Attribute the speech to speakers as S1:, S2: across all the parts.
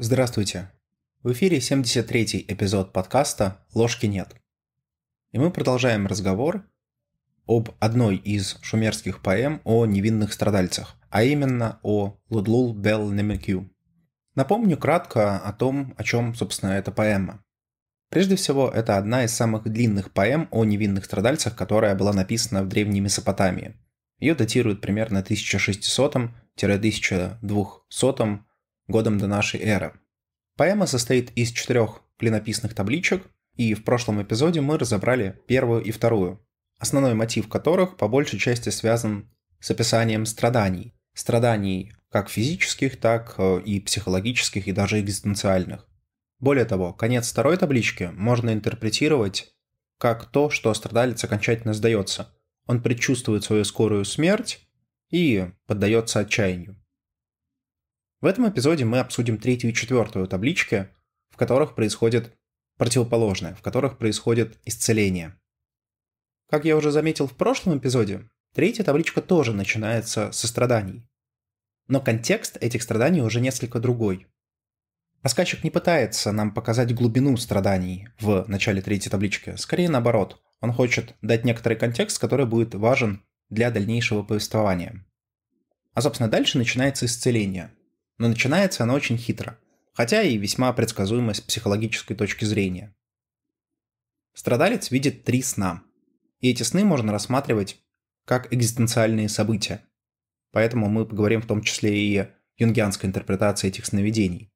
S1: Здравствуйте! В эфире 73-й эпизод подкаста «Ложки нет». И мы продолжаем разговор об одной из шумерских поэм о невинных страдальцах, а именно о Лудлул Бел Немекю. Напомню кратко о том, о чем, собственно, эта поэма. Прежде всего, это одна из самых длинных поэм о невинных страдальцах, которая была написана в Древней Месопотамии. Ее датируют примерно 1600-1200 годом до нашей эры. Поэма состоит из четырех клинописных табличек, и в прошлом эпизоде мы разобрали первую и вторую, основной мотив которых по большей части связан с описанием страданий. Страданий как физических, так э, и психологических, и даже экзистенциальных. Более того, конец второй таблички можно интерпретировать как то, что страдалец окончательно сдается. Он предчувствует свою скорую смерть и поддается отчаянию. В этом эпизоде мы обсудим третью и четвертую таблички, в которых происходит противоположное, в которых происходит исцеление. Как я уже заметил в прошлом эпизоде, третья табличка тоже начинается со страданий. Но контекст этих страданий уже несколько другой. Рассказчик не пытается нам показать глубину страданий в начале третьей таблички, скорее наоборот, он хочет дать некоторый контекст, который будет важен для дальнейшего повествования. А собственно дальше начинается исцеление – но начинается она очень хитро, хотя и весьма предсказуемо с психологической точки зрения. Страдалец видит три сна, и эти сны можно рассматривать как экзистенциальные события. Поэтому мы поговорим в том числе и о юнгианской интерпретации этих сновидений.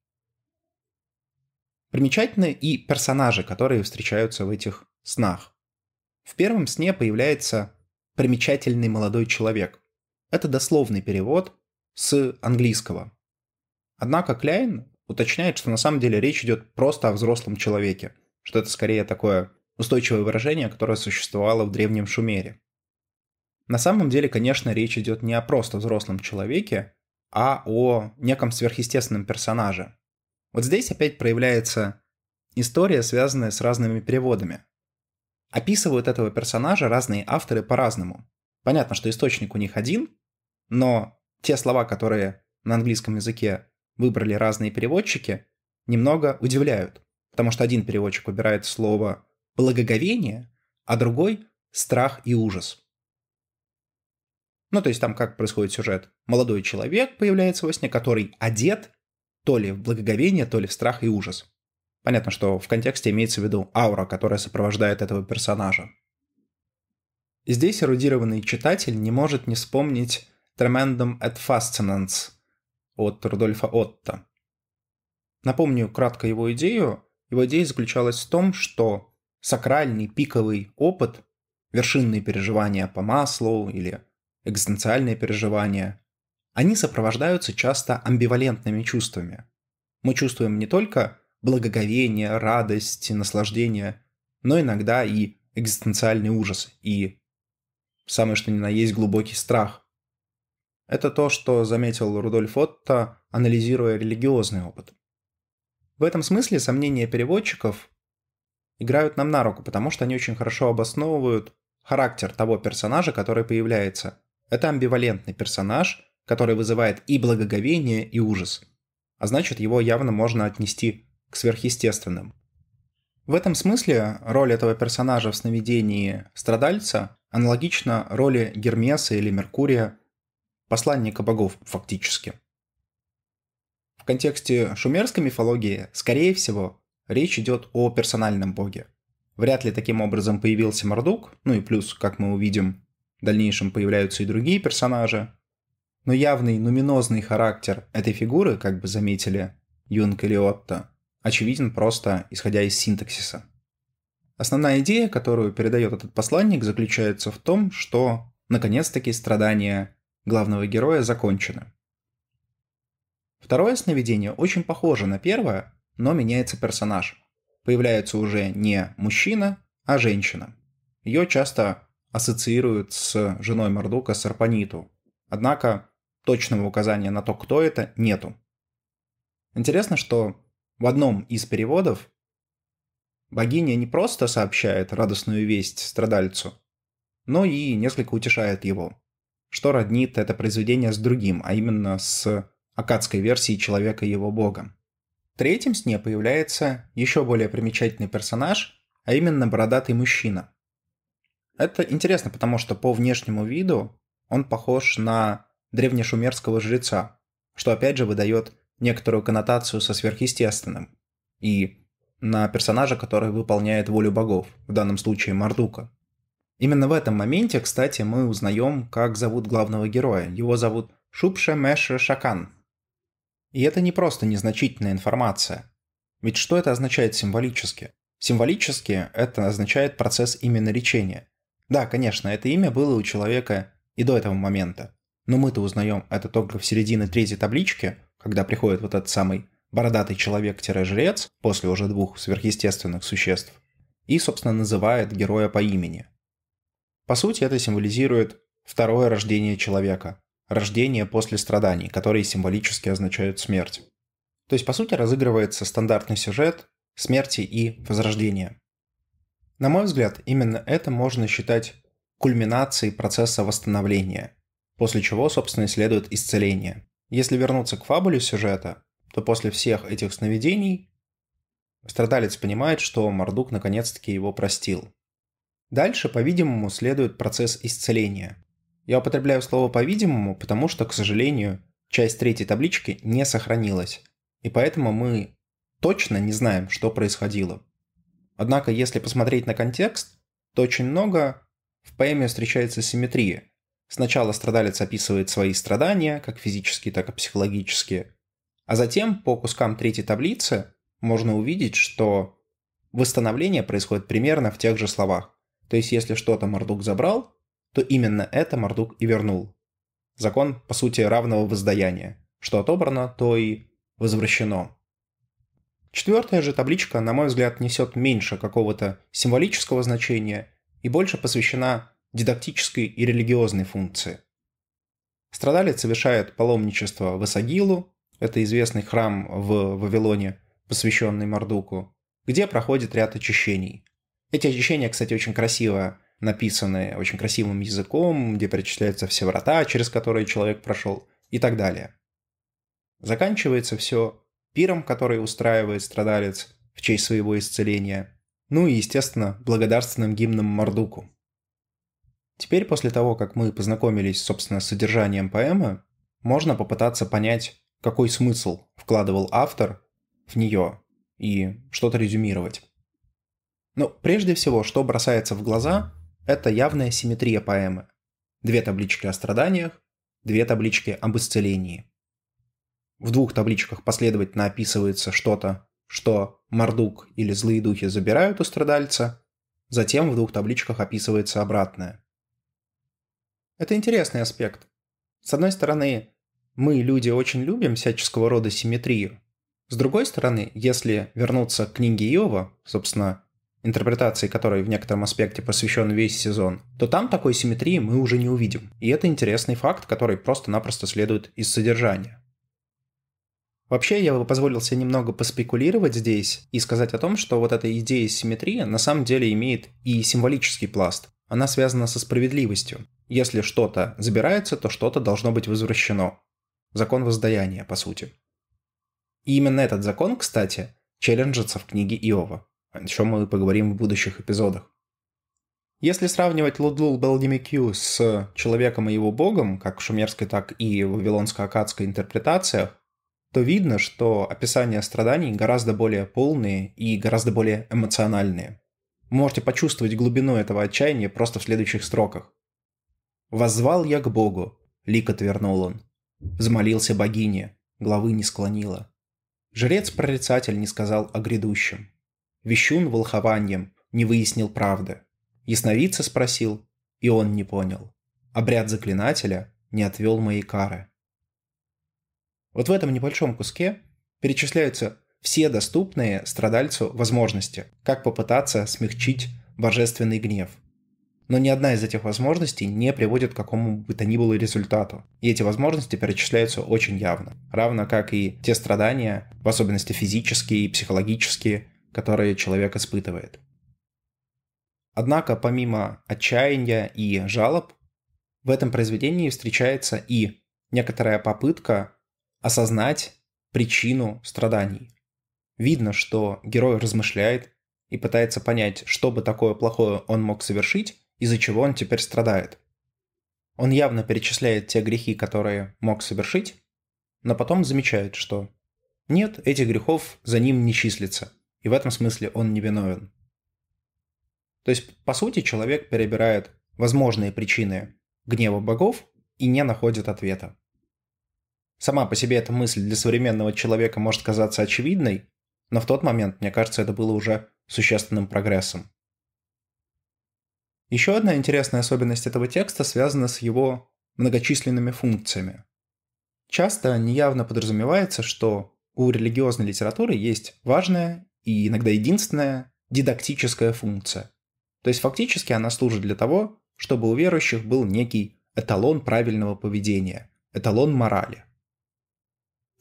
S1: Примечательны и персонажи, которые встречаются в этих снах. В первом сне появляется примечательный молодой человек. Это дословный перевод с английского. Однако Кляйн уточняет, что на самом деле речь идет просто о взрослом человеке, что это скорее такое устойчивое выражение, которое существовало в древнем Шумере. На самом деле, конечно, речь идет не о просто взрослом человеке, а о неком сверхъестественном персонаже. Вот здесь опять проявляется история, связанная с разными переводами. Описывают этого персонажа разные авторы по-разному. Понятно, что источник у них один, но те слова, которые на английском языке выбрали разные переводчики, немного удивляют. Потому что один переводчик убирает слово «благоговение», а другой – «страх и ужас». Ну, то есть там как происходит сюжет. Молодой человек появляется во сне, который одет то ли в благоговение, то ли в страх и ужас. Понятно, что в контексте имеется в виду аура, которая сопровождает этого персонажа. Здесь эрудированный читатель не может не вспомнить Tremendum et Fascinance от Рудольфа Отта. Напомню кратко его идею. Его идея заключалась в том, что сакральный пиковый опыт, вершинные переживания по маслу или экзистенциальные переживания, они сопровождаются часто амбивалентными чувствами. Мы чувствуем не только благоговение, радость, наслаждение, но иногда и экзистенциальный ужас и самое что ни на есть глубокий страх, это то, что заметил Рудольф Отто, анализируя религиозный опыт. В этом смысле сомнения переводчиков играют нам на руку, потому что они очень хорошо обосновывают характер того персонажа, который появляется. Это амбивалентный персонаж, который вызывает и благоговение, и ужас. А значит, его явно можно отнести к сверхъестественным. В этом смысле роль этого персонажа в сновидении страдальца аналогична роли Гермеса или Меркурия посланника богов фактически. В контексте шумерской мифологии, скорее всего, речь идет о персональном боге. Вряд ли таким образом появился Мордук, ну и плюс, как мы увидим, в дальнейшем появляются и другие персонажи. Но явный нуминозный характер этой фигуры, как бы заметили Юнг или Отто, очевиден просто исходя из синтаксиса. Основная идея, которую передает этот посланник, заключается в том, что наконец-таки страдания главного героя закончены. Второе сновидение очень похоже на первое, но меняется персонаж. Появляется уже не мужчина, а женщина. Ее часто ассоциируют с женой Мордука Сарпаниту. Однако точного указания на то, кто это, нету. Интересно, что в одном из переводов богиня не просто сообщает радостную весть страдальцу, но и несколько утешает его что роднит это произведение с другим, а именно с акадской версией человека и его бога. В третьем сне появляется еще более примечательный персонаж, а именно бородатый мужчина. Это интересно, потому что по внешнему виду он похож на древнешумерского жреца, что опять же выдает некоторую коннотацию со сверхъестественным и на персонажа, который выполняет волю богов, в данном случае Мардука. Именно в этом моменте, кстати, мы узнаем, как зовут главного героя. Его зовут Шупша Меша Шакан. И это не просто незначительная информация. Ведь что это означает символически? Символически это означает процесс именно речения. Да, конечно, это имя было у человека и до этого момента. Но мы-то узнаем только в середине третьей таблички, когда приходит вот этот самый бородатый человек-жрец, после уже двух сверхъестественных существ, и, собственно, называет героя по имени – по сути, это символизирует второе рождение человека, рождение после страданий, которые символически означают смерть. То есть, по сути, разыгрывается стандартный сюжет смерти и возрождения. На мой взгляд, именно это можно считать кульминацией процесса восстановления, после чего, собственно, следует исцеление. Если вернуться к фабуле сюжета, то после всех этих сновидений страдалец понимает, что Мордук наконец-таки его простил. Дальше, по-видимому, следует процесс исцеления. Я употребляю слово «по-видимому», потому что, к сожалению, часть третьей таблички не сохранилась, и поэтому мы точно не знаем, что происходило. Однако, если посмотреть на контекст, то очень много в поэме встречается симметрия. Сначала страдалец описывает свои страдания, как физические, так и психологические, а затем по кускам третьей таблицы можно увидеть, что восстановление происходит примерно в тех же словах. То есть, если что-то Мордук забрал, то именно это Мордук и вернул. Закон, по сути, равного воздаяния. Что отобрано, то и возвращено. Четвертая же табличка, на мой взгляд, несет меньше какого-то символического значения и больше посвящена дидактической и религиозной функции. Страдалец совершает паломничество в Исагилу, это известный храм в Вавилоне, посвященный Мардуку, где проходит ряд очищений. Эти ощущения, кстати, очень красиво написаны, очень красивым языком, где перечисляются все врата, через которые человек прошел, и так далее. Заканчивается все пиром, который устраивает страдалец в честь своего исцеления, ну и, естественно, благодарственным гимном Мардуку. Теперь, после того, как мы познакомились, собственно, с содержанием поэмы, можно попытаться понять, какой смысл вкладывал автор в нее и что-то резюмировать. Но прежде всего, что бросается в глаза, это явная симметрия поэмы. Две таблички о страданиях, две таблички об исцелении. В двух табличках последовательно описывается что-то, что Мордук или злые духи забирают у страдальца, затем в двух табличках описывается обратное. Это интересный аспект. С одной стороны, мы, люди, очень любим всяческого рода симметрию. С другой стороны, если вернуться к книге Иова, собственно, интерпретации которой в некотором аспекте посвящен весь сезон, то там такой симметрии мы уже не увидим. И это интересный факт, который просто-напросто следует из содержания. Вообще, я бы позволил себе немного поспекулировать здесь и сказать о том, что вот эта идея симметрии на самом деле имеет и символический пласт. Она связана со справедливостью. Если что-то забирается, то что-то должно быть возвращено. Закон воздаяния, по сути. И именно этот закон, кстати, челленджится в книге Иова о чем мы поговорим в будущих эпизодах. Если сравнивать Лудлул Белдимикю с человеком и его богом, как в шумерской, так и в вавилонско-акадской интерпретациях, то видно, что описания страданий гораздо более полные и гораздо более эмоциональные. Можете почувствовать глубину этого отчаяния просто в следующих строках. «Воззвал я к Богу», — лик отвернул он. Взмолился богине, главы не склонила. Жрец-прорицатель не сказал о грядущем. Вещун волхованием не выяснил правды. Ясновидца спросил, и он не понял. Обряд заклинателя не отвел моей кары. Вот в этом небольшом куске перечисляются все доступные страдальцу возможности, как попытаться смягчить божественный гнев. Но ни одна из этих возможностей не приводит к какому бы то ни было результату. И эти возможности перечисляются очень явно. Равно как и те страдания, в особенности физические и психологические, которые человек испытывает. Однако помимо отчаяния и жалоб, в этом произведении встречается и некоторая попытка осознать причину страданий. Видно, что герой размышляет и пытается понять, что бы такое плохое он мог совершить, из-за чего он теперь страдает. Он явно перечисляет те грехи, которые мог совершить, но потом замечает, что нет, этих грехов за ним не числится – и в этом смысле он не виновен. То есть, по сути, человек перебирает возможные причины гнева богов и не находит ответа. Сама по себе эта мысль для современного человека может казаться очевидной, но в тот момент, мне кажется, это было уже существенным прогрессом. Еще одна интересная особенность этого текста связана с его многочисленными функциями. Часто неявно подразумевается, что у религиозной литературы есть важная и иногда единственная дидактическая функция. То есть фактически она служит для того, чтобы у верующих был некий эталон правильного поведения, эталон морали.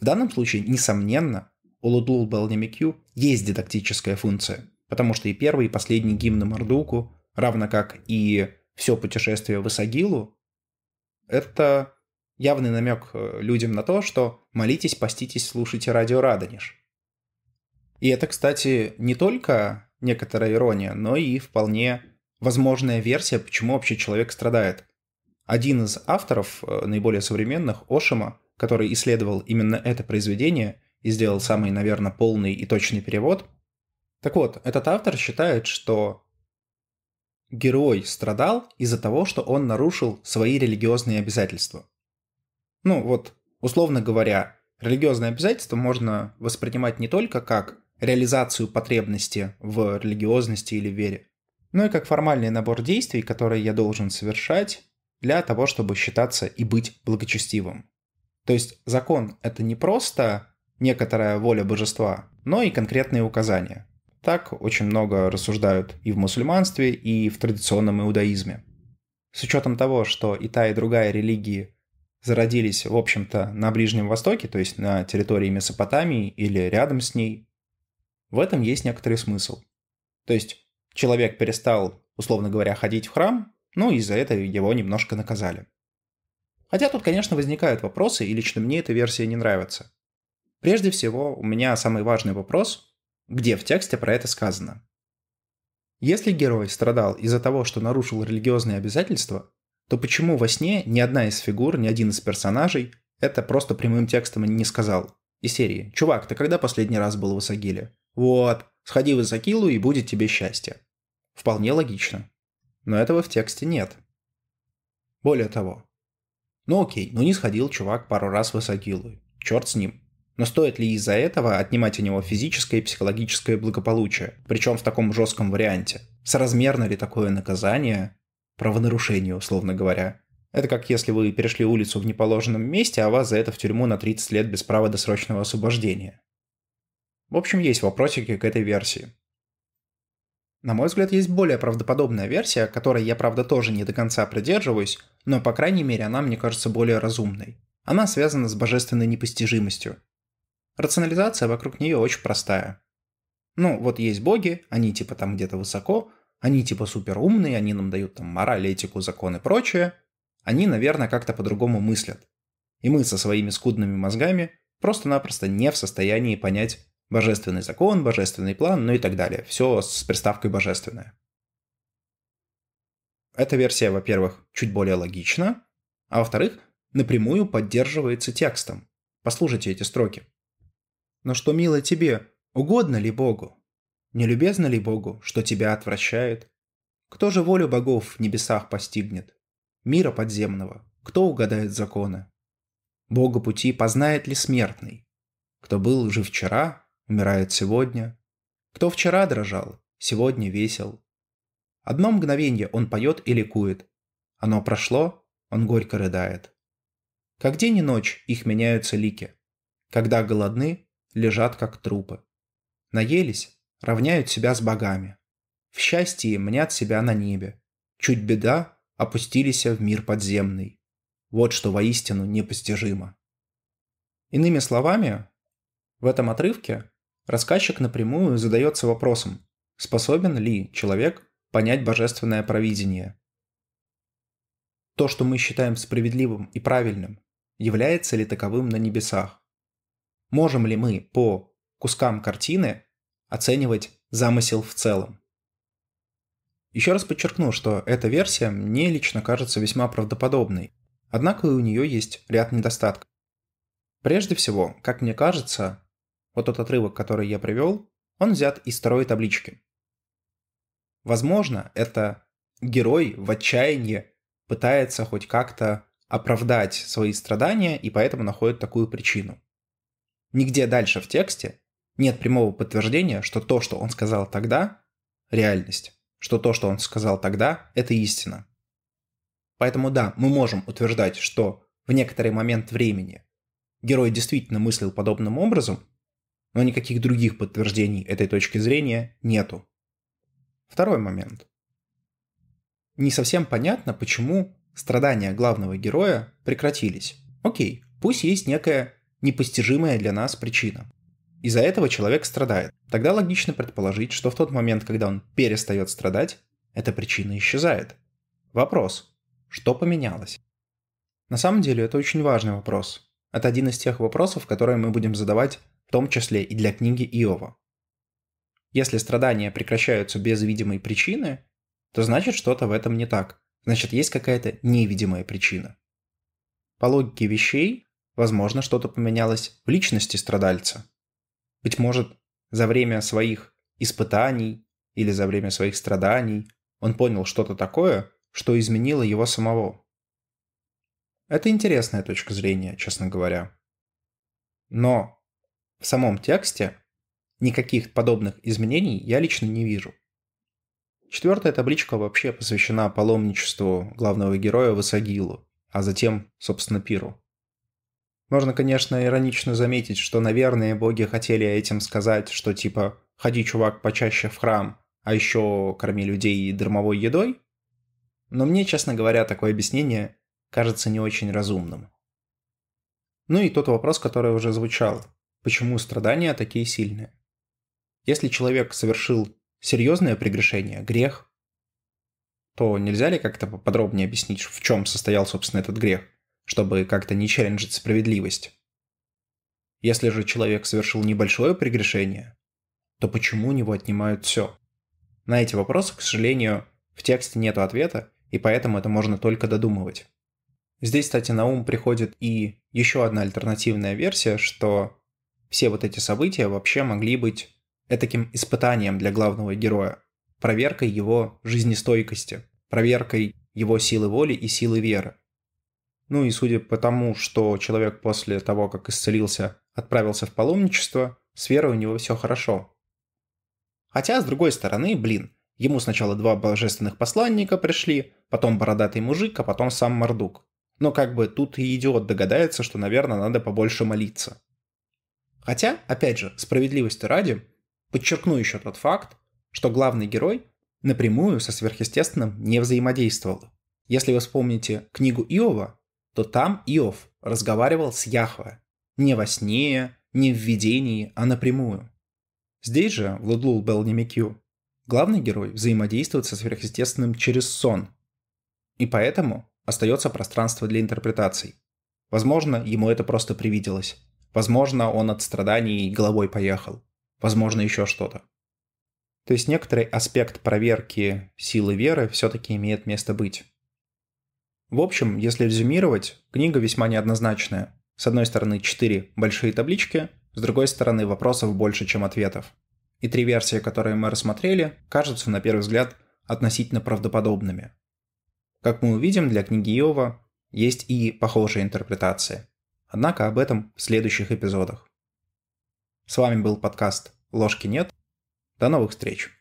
S1: В данном случае, несомненно, у Лудлул Белнемикю есть дидактическая функция, потому что и первый, и последний гимн Мордуку, равно как и все путешествие в Исагилу, это явный намек э, людям на то, что молитесь, поститесь, слушайте радио Радонеж. И это, кстати, не только некоторая ирония, но и вполне возможная версия, почему вообще человек страдает. Один из авторов, э, наиболее современных, Ошима, который исследовал именно это произведение и сделал самый, наверное, полный и точный перевод. Так вот, этот автор считает, что герой страдал из-за того, что он нарушил свои религиозные обязательства. Ну вот, условно говоря, религиозные обязательства можно воспринимать не только как реализацию потребности в религиозности или вере. Ну и как формальный набор действий, которые я должен совершать для того, чтобы считаться и быть благочестивым. То есть закон — это не просто некоторая воля божества, но и конкретные указания. Так очень много рассуждают и в мусульманстве, и в традиционном иудаизме. С учетом того, что и та, и другая религии зародились, в общем-то, на Ближнем Востоке, то есть на территории Месопотамии или рядом с ней, в этом есть некоторый смысл. То есть человек перестал, условно говоря, ходить в храм, ну и за это его немножко наказали. Хотя тут, конечно, возникают вопросы, и лично мне эта версия не нравится. Прежде всего, у меня самый важный вопрос, где в тексте про это сказано. Если герой страдал из-за того, что нарушил религиозные обязательства, то почему во сне ни одна из фигур, ни один из персонажей это просто прямым текстом не сказал? И серии «Чувак, ты когда последний раз был в Исагиле? Вот, сходи в Изакилу и будет тебе счастье. Вполне логично. Но этого в тексте нет. Более того. Ну окей, ну не сходил чувак пару раз в Исагилу. Черт с ним. Но стоит ли из-за этого отнимать у него физическое и психологическое благополучие? Причем в таком жестком варианте. Соразмерно ли такое наказание? Правонарушение, условно говоря. Это как если вы перешли улицу в неположенном месте, а вас за это в тюрьму на 30 лет без права досрочного освобождения. В общем, есть вопросики к этой версии. На мой взгляд, есть более правдоподобная версия, которой я, правда, тоже не до конца придерживаюсь, но, по крайней мере, она мне кажется более разумной. Она связана с божественной непостижимостью. Рационализация вокруг нее очень простая. Ну, вот есть боги, они типа там где-то высоко, они типа суперумные, они нам дают там мораль, этику, законы и прочее. Они, наверное, как-то по-другому мыслят. И мы со своими скудными мозгами просто-напросто не в состоянии понять, божественный закон, божественный план, ну и так далее. Все с приставкой божественное. Эта версия, во-первых, чуть более логична, а во-вторых, напрямую поддерживается текстом. Послушайте эти строки. «Но что мило тебе, угодно ли Богу? Не любезно ли Богу, что тебя отвращает? Кто же волю богов в небесах постигнет? Мира подземного, кто угадает законы? Бога пути познает ли смертный? Кто был жив вчера, умирает сегодня. Кто вчера дрожал, сегодня весел. Одно мгновение он поет и ликует. Оно прошло, он горько рыдает. Как день и ночь их меняются лики. Когда голодны, лежат как трупы. Наелись, равняют себя с богами. В счастье мнят себя на небе. Чуть беда, опустились в мир подземный. Вот что воистину непостижимо. Иными словами, в этом отрывке Рассказчик напрямую задается вопросом, способен ли человек понять божественное провидение. То, что мы считаем справедливым и правильным, является ли таковым на небесах? Можем ли мы по кускам картины оценивать замысел в целом? Еще раз подчеркну, что эта версия мне лично кажется весьма правдоподобной, однако и у нее есть ряд недостатков. Прежде всего, как мне кажется, вот тот отрывок, который я привел, он взят из второй таблички. Возможно, это герой в отчаянии пытается хоть как-то оправдать свои страдания и поэтому находит такую причину. Нигде дальше в тексте нет прямого подтверждения, что то, что он сказал тогда, реальность, что то, что он сказал тогда, это истина. Поэтому да, мы можем утверждать, что в некоторый момент времени герой действительно мыслил подобным образом, но никаких других подтверждений этой точки зрения нету. Второй момент. Не совсем понятно, почему страдания главного героя прекратились. Окей, пусть есть некая непостижимая для нас причина. Из-за этого человек страдает. Тогда логично предположить, что в тот момент, когда он перестает страдать, эта причина исчезает. Вопрос. Что поменялось? На самом деле это очень важный вопрос. Это один из тех вопросов, которые мы будем задавать в том числе и для книги Иова. Если страдания прекращаются без видимой причины, то значит что-то в этом не так. Значит, есть какая-то невидимая причина. По логике вещей, возможно, что-то поменялось в личности страдальца. Быть может, за время своих испытаний или за время своих страданий он понял что-то такое, что изменило его самого. Это интересная точка зрения, честно говоря. Но в самом тексте никаких подобных изменений я лично не вижу. Четвертая табличка вообще посвящена паломничеству главного героя Васагилу, а затем, собственно, Пиру. Можно, конечно, иронично заметить, что, наверное, боги хотели этим сказать, что типа «ходи, чувак, почаще в храм, а еще корми людей дармовой едой», но мне, честно говоря, такое объяснение кажется не очень разумным. Ну и тот вопрос, который уже звучал почему страдания такие сильные. Если человек совершил серьезное прегрешение, грех, то нельзя ли как-то подробнее объяснить, в чем состоял, собственно, этот грех, чтобы как-то не челленджить справедливость? Если же человек совершил небольшое прегрешение, то почему у него отнимают все? На эти вопросы, к сожалению, в тексте нет ответа, и поэтому это можно только додумывать. Здесь, кстати, на ум приходит и еще одна альтернативная версия, что все вот эти события вообще могли быть таким испытанием для главного героя, проверкой его жизнестойкости, проверкой его силы воли и силы веры. Ну и судя по тому, что человек после того, как исцелился, отправился в паломничество, с верой у него все хорошо. Хотя, с другой стороны, блин, ему сначала два божественных посланника пришли, потом бородатый мужик, а потом сам Мордук. Но как бы тут и идиот догадается, что, наверное, надо побольше молиться. Хотя, опять же, справедливости ради, подчеркну еще тот факт, что главный герой напрямую со сверхъестественным не взаимодействовал. Если вы вспомните книгу Иова, то там Иов разговаривал с Яхве. Не во сне, не в видении, а напрямую. Здесь же, в Лудлул Белнимикю, главный герой взаимодействует со сверхъестественным через сон. И поэтому остается пространство для интерпретаций. Возможно, ему это просто привиделось. Возможно, он от страданий головой поехал. Возможно, еще что-то. То есть некоторый аспект проверки силы веры все-таки имеет место быть. В общем, если резюмировать, книга весьма неоднозначная. С одной стороны, четыре большие таблички, с другой стороны, вопросов больше, чем ответов. И три версии, которые мы рассмотрели, кажутся, на первый взгляд, относительно правдоподобными. Как мы увидим, для книги Иова есть и похожие интерпретации. Однако об этом в следующих эпизодах. С вами был подкаст «Ложки нет». До новых встреч!